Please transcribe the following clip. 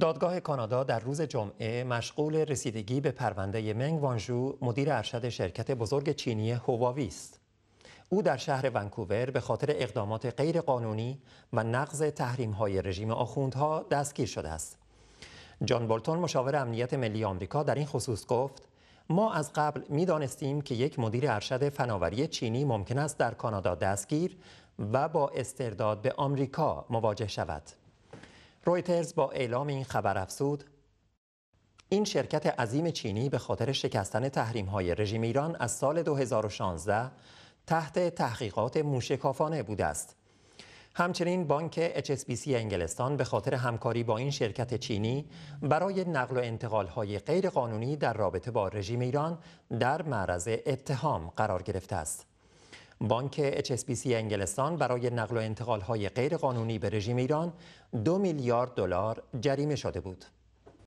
دادگاه کانادا در روز جمعه مشغول رسیدگی به پرونده منگ وانجو مدیر ارشد شرکت بزرگ چینی هواوی است. او در شهر ونکوور به خاطر اقدامات غیرقانونی و نقض تحریم رژیم آخوندها دستگیر شده است. جان بولتون مشاور امنیت ملی آمریکا در این خصوص گفت ما از قبل می دانستیم که یک مدیر ارشد فناوری چینی ممکن است در کانادا دستگیر و با استرداد به آمریکا مواجه شود. رویترز با اعلام این خبر افزود این شرکت عظیم چینی به خاطر شکستن تحریم های رژیم ایران از سال 2016 تحت تحقیقات موشکافانه بوده است. همچنین بانک HSBC انگلستان به خاطر همکاری با این شرکت چینی برای نقل و انتقال های غیرقانونی در رابطه با رژیم ایران در معرض اتهام قرار گرفته است. بانک HSBC انگلستان برای نقل و انتقال های غیرقانونی به رژیم ایران دو میلیارد دلار جریمه شده بود.